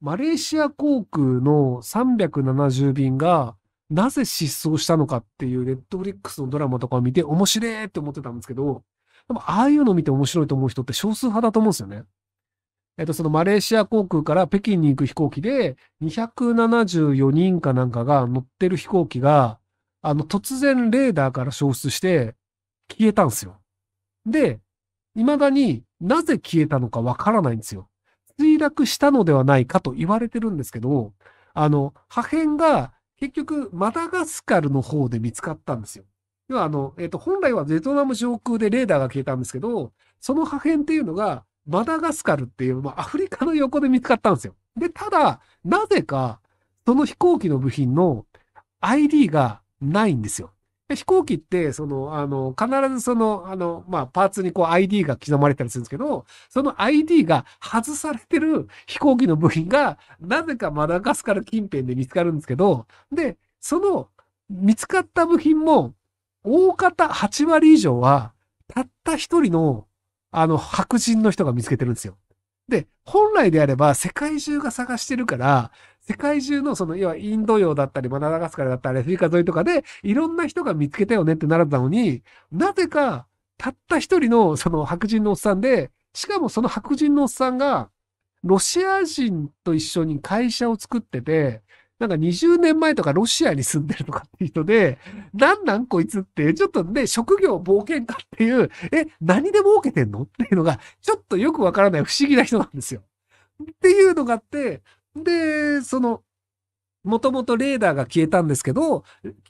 マレーシア航空の370便が、なぜ失踪したのかっていう、ネットフリックスのドラマとかを見て、面白いって思ってたんですけど、でも、ああいうのを見て面白いと思う人って少数派だと思うんですよね。えっと、そのマレーシア航空から北京に行く飛行機で、274人かなんかが乗ってる飛行機が、あの、突然レーダーから消失して、消えたんですよ。で、未だになぜ消えたのかわからないんですよ。墜落したのではないかと言われてるんですけど、あの、破片が結局マダガスカルの方で見つかったんですよ。要はあの、えっ、ー、と、本来はベトナム上空でレーダーが消えたんですけど、その破片っていうのがマダガスカルっていう、まあ、アフリカの横で見つかったんですよ。で、ただ、なぜか、その飛行機の部品の ID がないんですよ。飛行機って、その、あの、必ずその、あの、まあ、パーツにこう ID が刻まれたりするんですけど、その ID が外されてる飛行機の部品が、なぜかマダガスカル近辺で見つかるんですけど、で、その、見つかった部品も、大方8割以上は、たった一人の、あの、白人の人が見つけてるんですよ。で、本来であれば世界中が探してるから、世界中のその、要はインド洋だったり、マダガスカルだったり、アフリカ沿いとかで、いろんな人が見つけたよねってなったのに、なぜか、たった一人のその白人のおっさんで、しかもその白人のおっさんが、ロシア人と一緒に会社を作ってて、なんか20年前とかロシアに住んでるとかっていう人で、なんなんこいつって、ちょっとね、職業冒険家っていう、え、何で儲けてんのっていうのが、ちょっとよくわからない不思議な人なんですよ。っていうのがあって、で、その、もともとレーダーが消えたんですけど、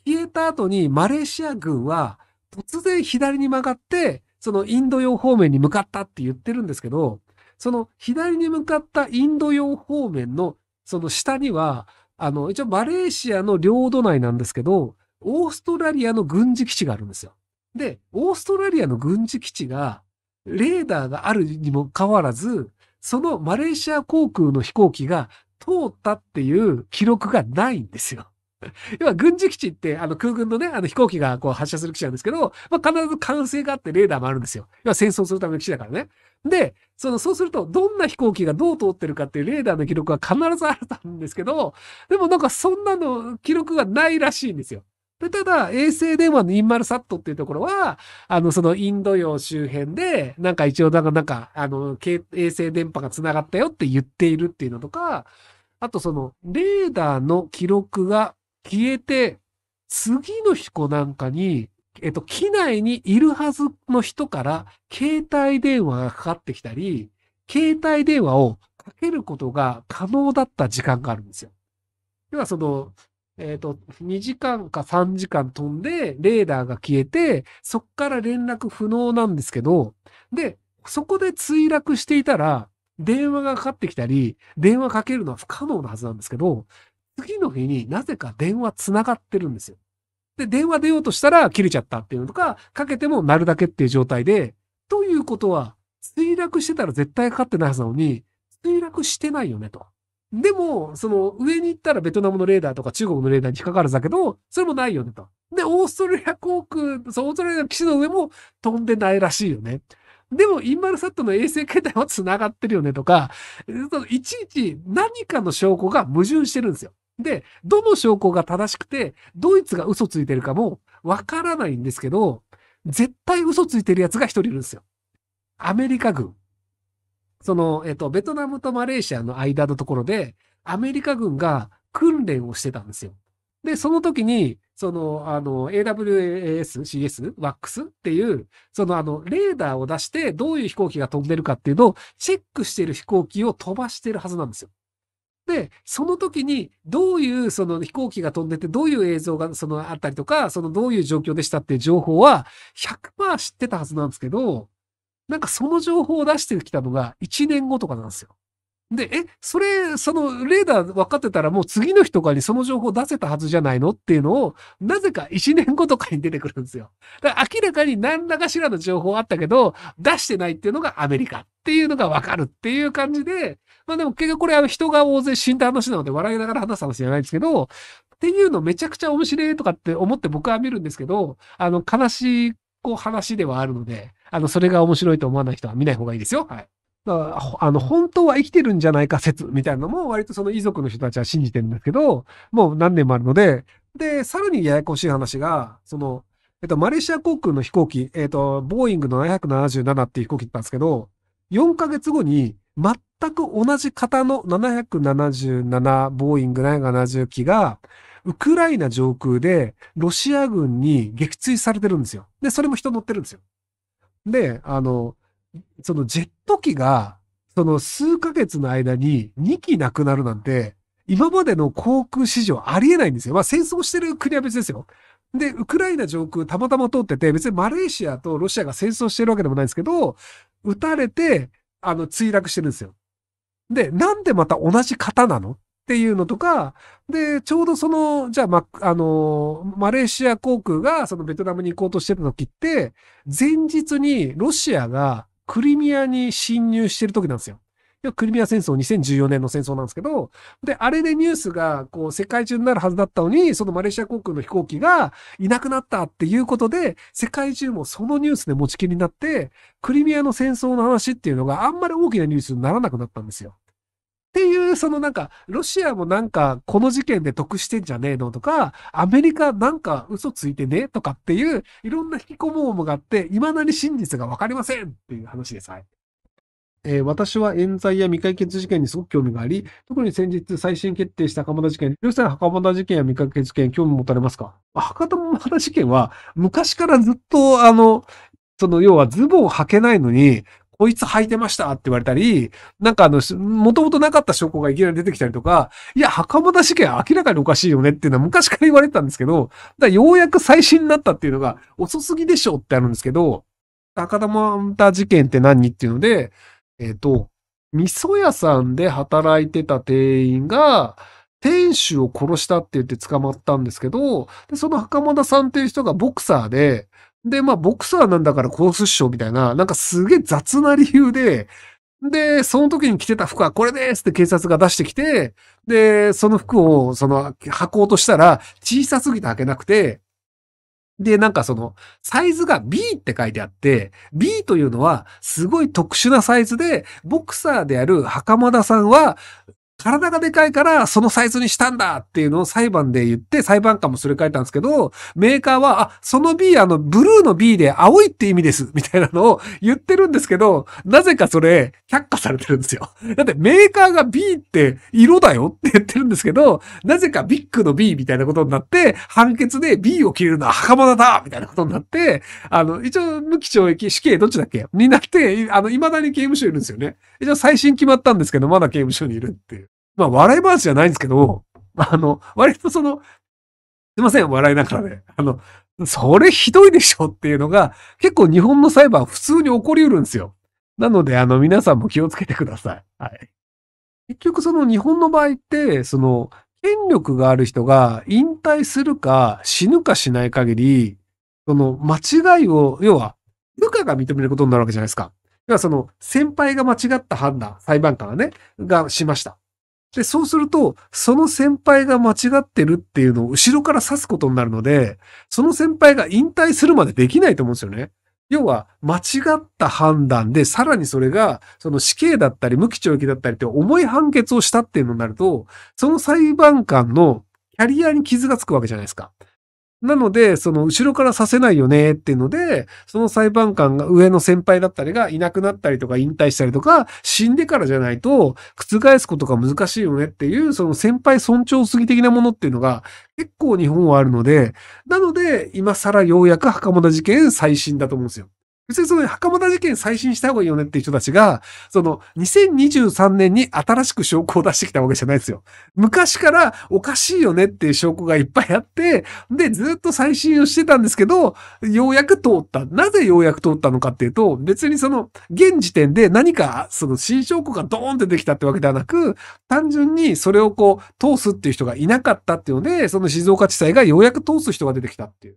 消えた後にマレーシア軍は突然左に曲がって、そのインド洋方面に向かったって言ってるんですけど、その左に向かったインド洋方面のその下には、あの、一応マレーシアの領土内なんですけど、オーストラリアの軍事基地があるんですよ。で、オーストラリアの軍事基地が、レーダーがあるにもかかわらず、そのマレーシア航空の飛行機が通ったっていう記録がないんですよ。要は軍事基地って、あの空軍のね、あの飛行機がこう発射する基地なんですけど、まあ必ず管制があってレーダーもあるんですよ。要は戦争するための基地だからね。で、その、そうすると、どんな飛行機がどう通ってるかっていうレーダーの記録は必ずあったんですけど、でもなんかそんなの記録がないらしいんですよ。で、ただ、衛星電話のインマルサットっていうところは、あの、そのインド洋周辺で、なんか一応、なんか、なんか、あの、衛星電波が繋がったよって言っているっていうのとか、あとその、レーダーの記録が消えて、次の日なんかに、えっと、機内にいるはずの人から携帯電話がかかってきたり、携帯電話をかけることが可能だった時間があるんですよ。要はその、えっ、ー、と、2時間か3時間飛んで、レーダーが消えて、そっから連絡不能なんですけど、で、そこで墜落していたら、電話がかかってきたり、電話かけるのは不可能なはずなんですけど、次の日になぜか電話繋がってるんですよ。で、電話出ようとしたら切れちゃったっていうのとか、かけても鳴るだけっていう状態で、ということは、墜落してたら絶対かかってないはずなのに、墜落してないよねと。でも、その上に行ったらベトナムのレーダーとか中国のレーダーに引っかかるんだけど、それもないよねと。で、オーストラリア航空、そう、オーストラリアの基地の上も飛んでないらしいよね。でも、インマルサットの衛星携帯は繋がってるよねとか、いちいち何かの証拠が矛盾してるんですよ。で、どの証拠が正しくて、ドイツが嘘ついてるかもわからないんですけど、絶対嘘ついてる奴が一人いるんですよ。アメリカ軍。その、えっと、ベトナムとマレーシアの間のところで、アメリカ軍が訓練をしてたんですよ。で、その時に、その、あの、AWAS、CS、WAX っていう、その、あの、レーダーを出して、どういう飛行機が飛んでるかっていうのをチェックしてる飛行機を飛ばしてるはずなんですよ。で、その時にどういうその飛行機が飛んでてどういう映像がそのあったりとか、そのどういう状況でしたっていう情報は100%知ってたはずなんですけど、なんかその情報を出してきたのが1年後とかなんですよ。で、え、それ、そのレーダー分かってたらもう次の日とかにその情報出せたはずじゃないのっていうのを、なぜか1年後とかに出てくるんですよ。だから明らかに何らかしらの情報あったけど、出してないっていうのがアメリカっていうのが分かるっていう感じで、まあでも結局これは人が大勢死んだ話なので笑いながら話す話じゃないんですけど、っていうのめちゃくちゃ面白いとかって思って僕は見るんですけど、あの悲しいこう話ではあるので、あのそれが面白いと思わない人は見ない方がいいですよ。はい。あの、本当は生きてるんじゃないか説みたいなのも割とその遺族の人たちは信じてるんですけど、もう何年もあるので、で、さらにややこしい話が、その、えっと、マレーシア航空の飛行機、えっと、ボーイングの777っていう飛行機だったんですけど、4ヶ月後に全く同じ型の777、ボーイング770機が、ウクライナ上空でロシア軍に撃墜されてるんですよ。で、それも人乗ってるんですよ。で、あの、そのジェット機が、その数ヶ月の間に2機なくなるなんて、今までの航空史上ありえないんですよ。まあ戦争してる国は別ですよ。で、ウクライナ上空たまたま通ってて、別にマレーシアとロシアが戦争してるわけでもないんですけど、撃たれて、あの、墜落してるんですよ。で、なんでまた同じ型なのっていうのとか、で、ちょうどその、じゃあ、ま、あの、マレーシア航空がそのベトナムに行こうとしてた時って、前日にロシアがクリミアに侵入してる時なんですよ。クリミア戦争、2014年の戦争なんですけど、で、あれでニュースが、こう、世界中になるはずだったのに、そのマレーシア航空の飛行機がいなくなったっていうことで、世界中もそのニュースで持ちきりになって、クリミアの戦争の話っていうのがあんまり大きなニュースにならなくなったんですよ。っていう、そのなんか、ロシアもなんか、この事件で得してんじゃねえのとか、アメリカなんか嘘ついてねとかっていう、いろんな引きこもごもがあって、未だに真実がわかりませんっていう話です。はい。えー、私は冤罪や未解決事件にすごく興味があり、特に先日最新決定した袴田事件、するに袴田事件や未解決事件、興味持たれますか博多田事件は、昔からずっと、あの、その、要はズボンを履けないのに、こいつ履いてましたって言われたり、なんかあの、もともとなかった証拠がいきなり出てきたりとか、いや、袴田事件明らかにおかしいよねっていうのは昔から言われてたんですけど、だようやく最新になったっていうのが遅すぎでしょってあるんですけど、袴玉田事件って何っていうので、えっ、ー、と、味噌屋さんで働いてた店員が、店主を殺したって言って捕まったんですけど、でその袴田さんっていう人がボクサーで、で、まあ、ボクサーなんだから殺すっしょ、みたいな、なんかすげえ雑な理由で、で、その時に着てた服はこれですって警察が出してきて、で、その服を、その、履こうとしたら、小さすぎて履けなくて、で、なんかその、サイズが B って書いてあって、B というのはすごい特殊なサイズで、ボクサーである袴田さんは、体がでかいからそのサイズにしたんだっていうのを裁判で言って裁判官もすれ替えたんですけど、メーカーは、あ、その B、あの、ブルーの B で青いって意味です、みたいなのを言ってるんですけど、なぜかそれ却下されてるんですよ。だってメーカーが B って色だよって言ってるんですけど、なぜかビッグの B みたいなことになって、判決で B を切れるのは袴田だみたいなことになって、あの、一応無期懲役、死刑どっちだっけになって、あの、未だに刑務所いるんですよね。一応最新決まったんですけど、まだ刑務所にいるっていう。まあ、笑い話じゃないんですけど、あの、割とその、すいません、笑いながらね。あの、それひどいでしょっていうのが、結構日本の裁判普通に起こりうるんですよ。なので、あの、皆さんも気をつけてください。はい。結局、その日本の場合って、その、権力がある人が引退するか死ぬかしない限り、その間違いを、要は部下が認めることになるわけじゃないですか。要はその先輩が間違った判断、裁判官がね、がしました。で、そうすると、その先輩が間違ってるっていうのを後ろから指すことになるので、その先輩が引退するまでできないと思うんですよね。要は、間違った判断で、さらにそれが、その死刑だったり、無期懲役だったりって重い判決をしたっていうのになると、その裁判官のキャリアに傷がつくわけじゃないですかなので、その後ろからさせないよねっていうので、その裁判官が上の先輩だったりがいなくなったりとか引退したりとか、死んでからじゃないと覆すことが難しいよねっていう、その先輩尊重すぎ的なものっていうのが結構日本はあるので、なので今更ようやく袴田事件最新だと思うんですよ。別にその袴田事件再審した方がいいよねっていう人たちが、その2023年に新しく証拠を出してきたわけじゃないですよ。昔からおかしいよねっていう証拠がいっぱいあって、で、ずっと再審をしてたんですけど、ようやく通った。なぜようやく通ったのかっていうと、別にその現時点で何かその新証拠がドーンってできたってわけではなく、単純にそれをこう通すっていう人がいなかったっていうので、その静岡地裁がようやく通す人が出てきたっていう。